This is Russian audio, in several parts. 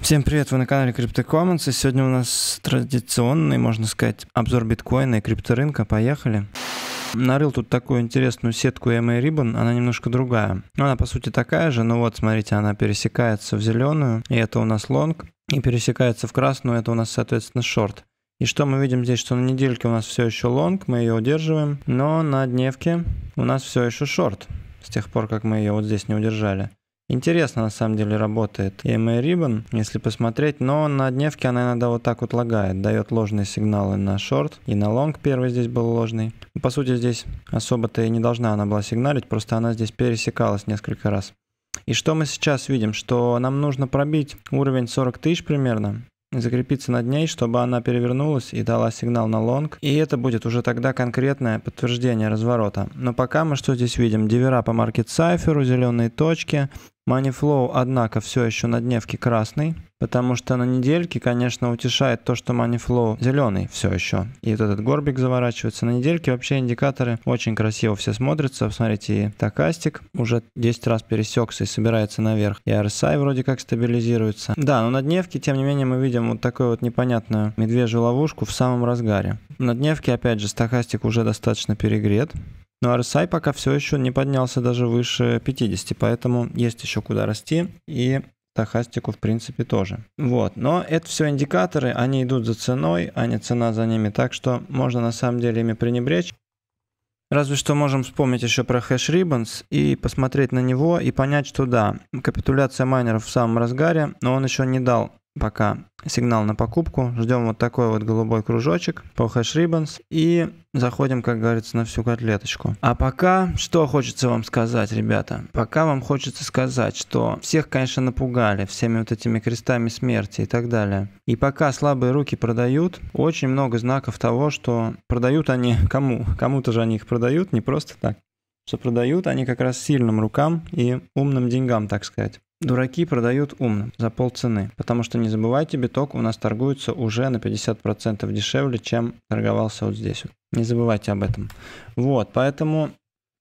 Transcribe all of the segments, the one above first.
Всем привет, вы на канале CryptoCommons, и сегодня у нас традиционный, можно сказать, обзор биткоина и крипторынка, поехали. Нарыл тут такую интересную сетку EMA Ribbon, она немножко другая. но Она по сути такая же, но вот смотрите, она пересекается в зеленую, и это у нас лонг, и пересекается в красную, это у нас соответственно шорт. И что мы видим здесь, что на недельке у нас все еще лонг, мы ее удерживаем, но на дневке у нас все еще шорт, с тех пор, как мы ее вот здесь не удержали. Интересно, на самом деле, работает EMA Ribbon, если посмотреть, но на дневке она иногда вот так вот лагает, дает ложные сигналы на шорт и на лонг первый здесь был ложный. По сути, здесь особо-то и не должна она была сигналить, просто она здесь пересекалась несколько раз. И что мы сейчас видим? Что нам нужно пробить уровень 40 тысяч примерно, закрепиться над ней, чтобы она перевернулась и дала сигнал на лонг. И это будет уже тогда конкретное подтверждение разворота. Но пока мы что здесь видим? Дивера по маркет сайферу, зеленые точки, Money Flow, однако, все еще на дневке красный, потому что на недельке, конечно, утешает то, что Money Flow зеленый все еще. И вот этот горбик заворачивается. На недельке вообще индикаторы очень красиво все смотрятся. Смотрите, и токастик уже 10 раз пересекся и собирается наверх. И RSI вроде как стабилизируется. Да, но на дневке, тем не менее, мы видим вот такую вот непонятную медвежью ловушку в самом разгаре. На дневке, опять же, стокастик уже достаточно перегрет. Но ну, а RSI пока все еще не поднялся даже выше 50, поэтому есть еще куда расти. И Тахастику, в принципе, тоже. Вот, но это все индикаторы, они идут за ценой, а не цена за ними, так что можно на самом деле ими пренебречь. Разве что можем вспомнить еще про хэш Ribbons и посмотреть на него и понять, что да, капитуляция майнеров в самом разгаре, но он еще не дал пока сигнал на покупку. Ждем вот такой вот голубой кружочек по хэш ribbons и заходим, как говорится, на всю котлеточку. А пока что хочется вам сказать, ребята? Пока вам хочется сказать, что всех, конечно, напугали всеми вот этими крестами смерти и так далее. И пока слабые руки продают, очень много знаков того, что продают они кому? Кому-то же они их продают, не просто так что продают они как раз сильным рукам и умным деньгам, так сказать. Дураки продают умным за полцены, потому что не забывайте, биток у нас торгуется уже на 50% дешевле, чем торговался вот здесь. Вот. Не забывайте об этом. Вот, поэтому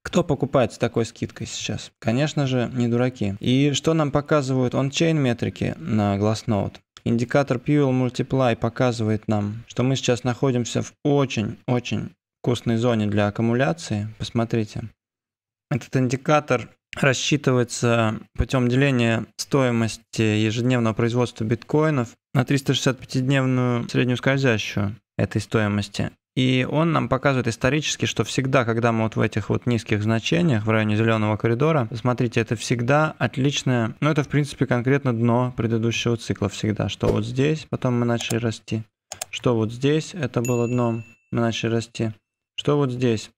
кто покупает с такой скидкой сейчас? Конечно же, не дураки. И что нам показывают ончейн метрики на Glassnode? Индикатор Fuel Multiply показывает нам, что мы сейчас находимся в очень-очень вкусной зоне для аккумуляции. Посмотрите. Этот индикатор рассчитывается путем деления стоимости ежедневного производства биткоинов на 365-дневную среднюю скользящую этой стоимости. И он нам показывает исторически, что всегда, когда мы вот в этих вот низких значениях в районе зеленого коридора, смотрите, это всегда отличное, ну это в принципе конкретно дно предыдущего цикла всегда, что вот здесь, потом мы начали расти, что вот здесь, это было дном, мы начали расти, что вот здесь,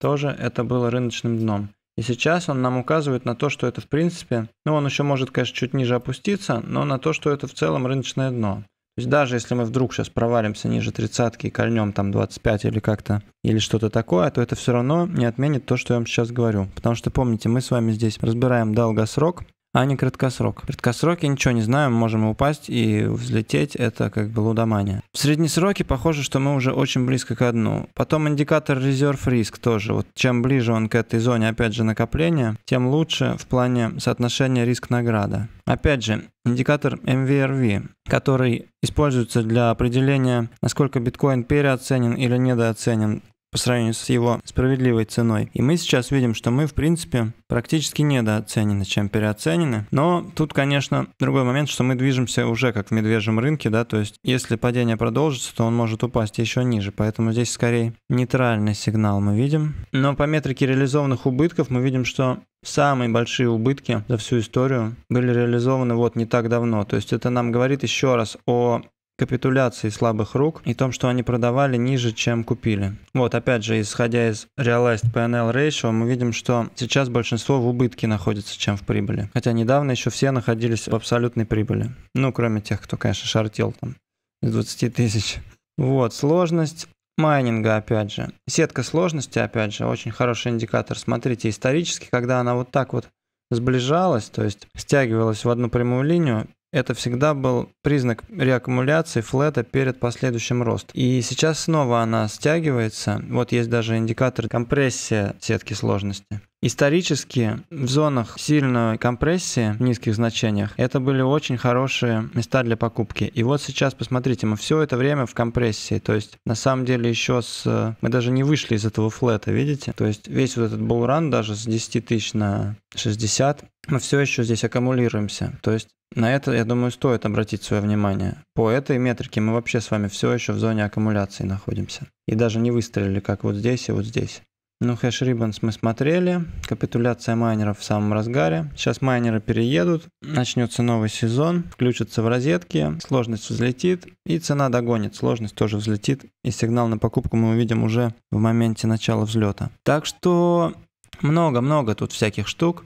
тоже это было рыночным дном. И сейчас он нам указывает на то, что это в принципе, ну он еще может, конечно, чуть ниже опуститься, но на то, что это в целом рыночное дно. То есть даже если мы вдруг сейчас провалимся ниже тридцатки и кольнем там 25 или как-то, или что-то такое, то это все равно не отменит то, что я вам сейчас говорю. Потому что помните, мы с вами здесь разбираем долгосрок, а не краткосрок. Краткосроки ничего не знаем, можем упасть и взлететь, это как бы лудомания. В среднесроке похоже, что мы уже очень близко к дну. Потом индикатор резерв риск тоже. Вот чем ближе он к этой зоне, опять же, накопления, тем лучше в плане соотношения риск-награда. Опять же, индикатор MVRV, который используется для определения, насколько биткоин переоценен или недооценен по сравнению с его справедливой ценой. И мы сейчас видим, что мы, в принципе, практически недооценены, чем переоценены. Но тут, конечно, другой момент, что мы движемся уже как в медвежьем рынке, да, то есть если падение продолжится, то он может упасть еще ниже, поэтому здесь скорее нейтральный сигнал мы видим. Но по метрике реализованных убытков мы видим, что Самые большие убытки за всю историю были реализованы вот не так давно. То есть это нам говорит еще раз о капитуляции слабых рук и том, что они продавали ниже, чем купили. Вот, опять же, исходя из Realized PNL Ratio, мы видим, что сейчас большинство в убытке находится, чем в прибыли. Хотя недавно еще все находились в абсолютной прибыли. Ну, кроме тех, кто, конечно, шартил там из 20 тысяч. Вот, сложность майнинга, опять же. Сетка сложности, опять же, очень хороший индикатор. Смотрите, исторически, когда она вот так вот сближалась, то есть стягивалась в одну прямую линию, это всегда был признак реаккумуляции флета перед последующим ростом. И сейчас снова она стягивается. Вот есть даже индикатор компрессия сетки сложности. Исторически в зонах сильной компрессии, в низких значениях, это были очень хорошие места для покупки. И вот сейчас, посмотрите, мы все это время в компрессии. То есть, на самом деле, еще с... Э, мы даже не вышли из этого флета, видите? То есть, весь вот этот булран даже с 10 тысяч на 60, мы все еще здесь аккумулируемся. То есть, на это, я думаю, стоит обратить свое внимание. По этой метрике мы вообще с вами все еще в зоне аккумуляции находимся. И даже не выстрелили, как вот здесь и вот здесь. Ну, хэш Ribbons мы смотрели. Капитуляция майнеров в самом разгаре. Сейчас майнеры переедут. Начнется новый сезон. Включатся в розетки. Сложность взлетит. И цена догонит. Сложность тоже взлетит. И сигнал на покупку мы увидим уже в моменте начала взлета. Так что много-много тут всяких штук.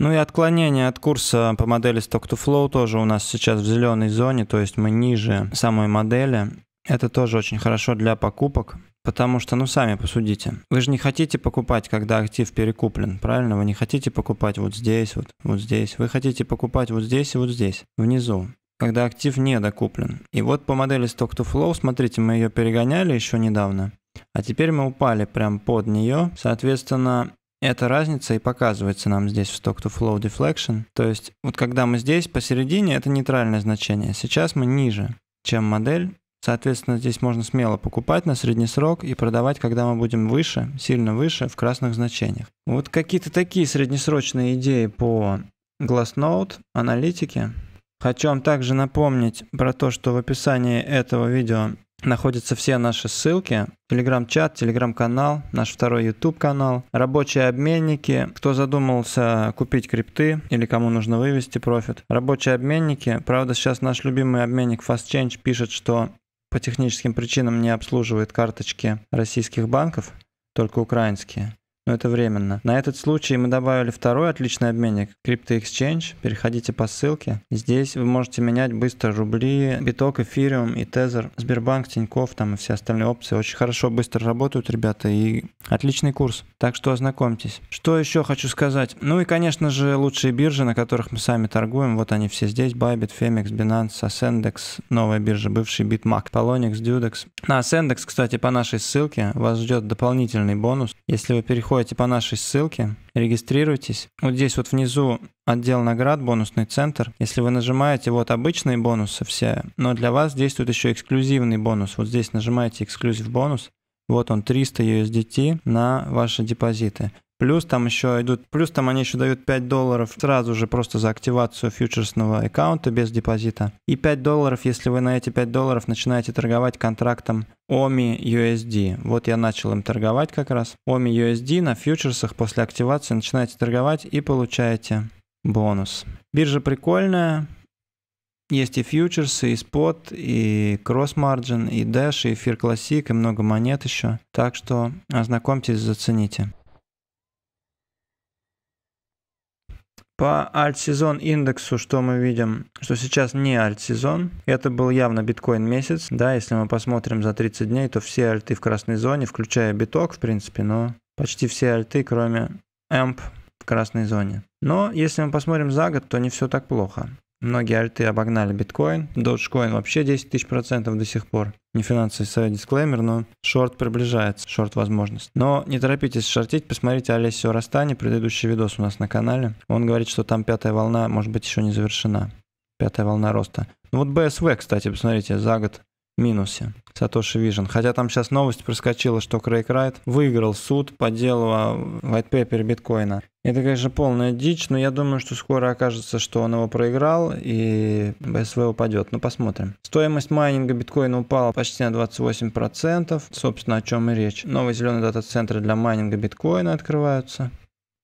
Ну и отклонение от курса по модели Stock to Flow тоже у нас сейчас в зеленой зоне, то есть мы ниже самой модели. Это тоже очень хорошо для покупок. Потому что, ну, сами посудите. Вы же не хотите покупать, когда актив перекуплен, правильно? Вы не хотите покупать вот здесь, вот, вот здесь. Вы хотите покупать вот здесь и вот здесь, внизу когда актив не докуплен. И вот по модели Stock to Flow, смотрите, мы ее перегоняли еще недавно, а теперь мы упали прям под нее. Соответственно, эта разница и показывается нам здесь в Stock to Flow Deflection. То есть вот когда мы здесь посередине, это нейтральное значение. Сейчас мы ниже, чем модель, Соответственно, здесь можно смело покупать на средний срок и продавать, когда мы будем выше, сильно выше, в красных значениях. Вот какие-то такие среднесрочные идеи по Glassnode, аналитике. Хочу вам также напомнить про то, что в описании этого видео находятся все наши ссылки. Телеграм-чат, телеграм-канал, наш второй YouTube-канал, рабочие обменники. Кто задумался купить крипты или кому нужно вывести профит. Рабочие обменники. Правда, сейчас наш любимый обменник FastChange пишет, что по техническим причинам не обслуживает карточки российских банков, только украинские но это временно. На этот случай мы добавили второй отличный обменник Crypto Exchange. Переходите по ссылке. Здесь вы можете менять быстро рубли, биток, эфириум и тезер, Сбербанк, тиньков там и все остальные опции. Очень хорошо, быстро работают ребята и отличный курс. Так что ознакомьтесь. Что еще хочу сказать? Ну и, конечно же, лучшие биржи, на которых мы сами торгуем. Вот они все здесь. Bybit, Femex, Binance, Ascendex, новая биржа, бывший BitMAC, Polonix, Dudex. На Ascendex, кстати, по нашей ссылке вас ждет дополнительный бонус. Если вы переходите заходите по нашей ссылке, регистрируйтесь. Вот здесь вот внизу отдел наград, бонусный центр. Если вы нажимаете вот обычные бонусы все, но для вас действует еще эксклюзивный бонус. Вот здесь нажимаете эксклюзив бонус. Вот он, 300 USDT на ваши депозиты. Плюс там еще идут, плюс там они еще дают 5 долларов сразу же просто за активацию фьючерсного аккаунта без депозита. И 5 долларов, если вы на эти 5 долларов начинаете торговать контрактом OMI USD. Вот я начал им торговать как раз. OMI USD на фьючерсах после активации начинаете торговать и получаете бонус. Биржа прикольная, есть и фьючерсы, и спот, и кросс-марджин, и дэш, и эфир классик, и много монет еще. Так что ознакомьтесь, зацените. По альт-сезон индексу, что мы видим? Что сейчас не альт-сезон. Это был явно биткоин месяц. Да, если мы посмотрим за 30 дней, то все альты в красной зоне, включая биток, в принципе, но почти все альты, кроме AMP в красной зоне. Но если мы посмотрим за год, то не все так плохо. Многие альты обогнали биткоин. доджкоин вообще 10 тысяч процентов до сих пор. Не финансовый совет, дисклеймер, но шорт приближается, шорт возможность. Но не торопитесь шортить, посмотрите Олесио Растани, предыдущий видос у нас на канале. Он говорит, что там пятая волна может быть еще не завершена. Пятая волна роста. Ну вот BSV, кстати, посмотрите, за год минусе. Сатоши Вижн. Хотя там сейчас новость проскочила, что Крейг Райт выиграл суд по делу о white paper биткоина. Это, конечно, полная дичь, но я думаю, что скоро окажется, что он его проиграл и БСВ упадет. Но посмотрим. Стоимость майнинга биткоина упала почти на 28%. Собственно, о чем и речь. Новые зеленые дата-центры для майнинга биткоина открываются.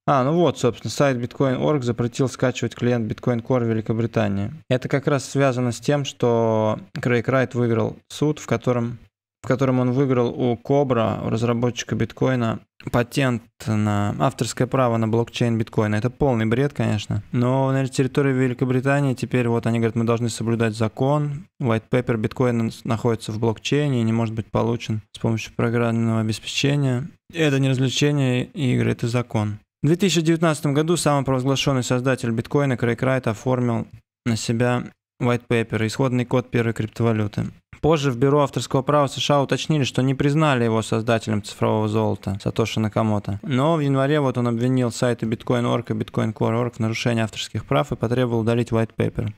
А, ну вот, собственно, сайт Bitcoin.org запретил скачивать клиент Bitcoin Core в Великобритании. Это как раз связано с тем, что Крейг Райт выиграл суд, в котором, в котором он выиграл у Кобра, у разработчика биткоина, патент на авторское право на блокчейн биткоина. Это полный бред, конечно. Но на территории Великобритании теперь вот они говорят, мы должны соблюдать закон. White paper биткоина находится в блокчейне и не может быть получен с помощью программного обеспечения. Это не развлечение игры, это закон. В 2019 году самопровозглашенный создатель биткоина Крейкрайт оформил на себя white paper, исходный код первой криптовалюты. Позже в Бюро авторского права США уточнили, что не признали его создателем цифрового золота Сатоши Накамото. Но в январе вот он обвинил сайты Bitcoin.org и Bitcoin.core.org в нарушении авторских прав и потребовал удалить white paper.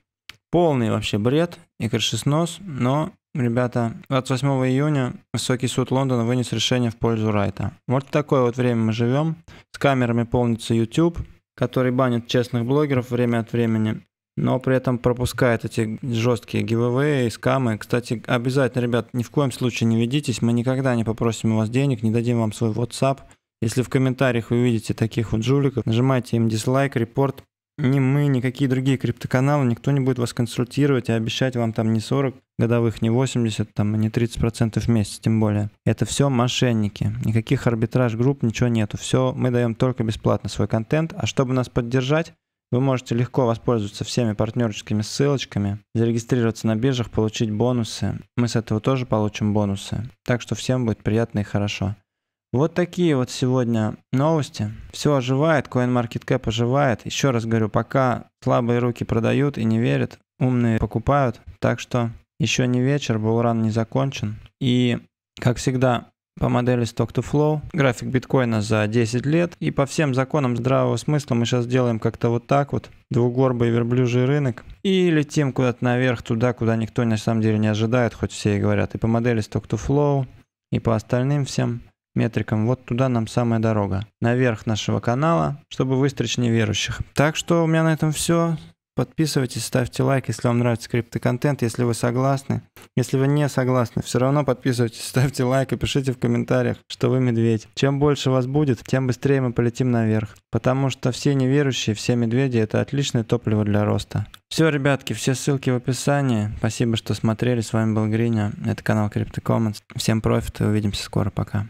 Полный вообще бред и крышеснос, но Ребята, 28 июня Высокий суд Лондона вынес решение в пользу Райта. Вот в такое вот время мы живем. С камерами полнится YouTube, который банит честных блогеров время от времени, но при этом пропускает эти жесткие гивэвэи, скамы. Кстати, обязательно, ребят, ни в коем случае не ведитесь. Мы никогда не попросим у вас денег, не дадим вам свой WhatsApp. Если в комментариях вы видите таких вот жуликов, нажимайте им дизлайк, репорт, ни мы, ни какие другие криптоканалы, никто не будет вас консультировать и обещать вам там не 40 годовых, не 80, там, не 30% процентов в месяц, тем более. Это все мошенники. Никаких арбитраж-групп, ничего нету. Все, мы даем только бесплатно свой контент. А чтобы нас поддержать, вы можете легко воспользоваться всеми партнерскими ссылочками, зарегистрироваться на биржах, получить бонусы. Мы с этого тоже получим бонусы. Так что всем будет приятно и хорошо. Вот такие вот сегодня новости. Все оживает, CoinMarketCap оживает. Еще раз говорю, пока слабые руки продают и не верят, умные покупают. Так что еще не вечер, Булран не закончен. И, как всегда, по модели Stock to Flow, график биткоина за 10 лет. И по всем законам здравого смысла мы сейчас делаем как-то вот так вот. Двугорбый верблюжий рынок. И летим куда-то наверх, туда, куда никто на самом деле не ожидает, хоть все и говорят. И по модели Stock to Flow, и по остальным всем метрикам. Вот туда нам самая дорога. Наверх нашего канала, чтобы выстричь неверующих. Так что у меня на этом все. Подписывайтесь, ставьте лайк, если вам нравится криптоконтент, если вы согласны. Если вы не согласны, все равно подписывайтесь, ставьте лайк и пишите в комментариях, что вы медведь. Чем больше вас будет, тем быстрее мы полетим наверх. Потому что все неверующие, все медведи – это отличное топливо для роста. Все, ребятки, все ссылки в описании. Спасибо, что смотрели. С вами был Гриня. Это канал CryptoCommons. Всем профита. Увидимся скоро. Пока.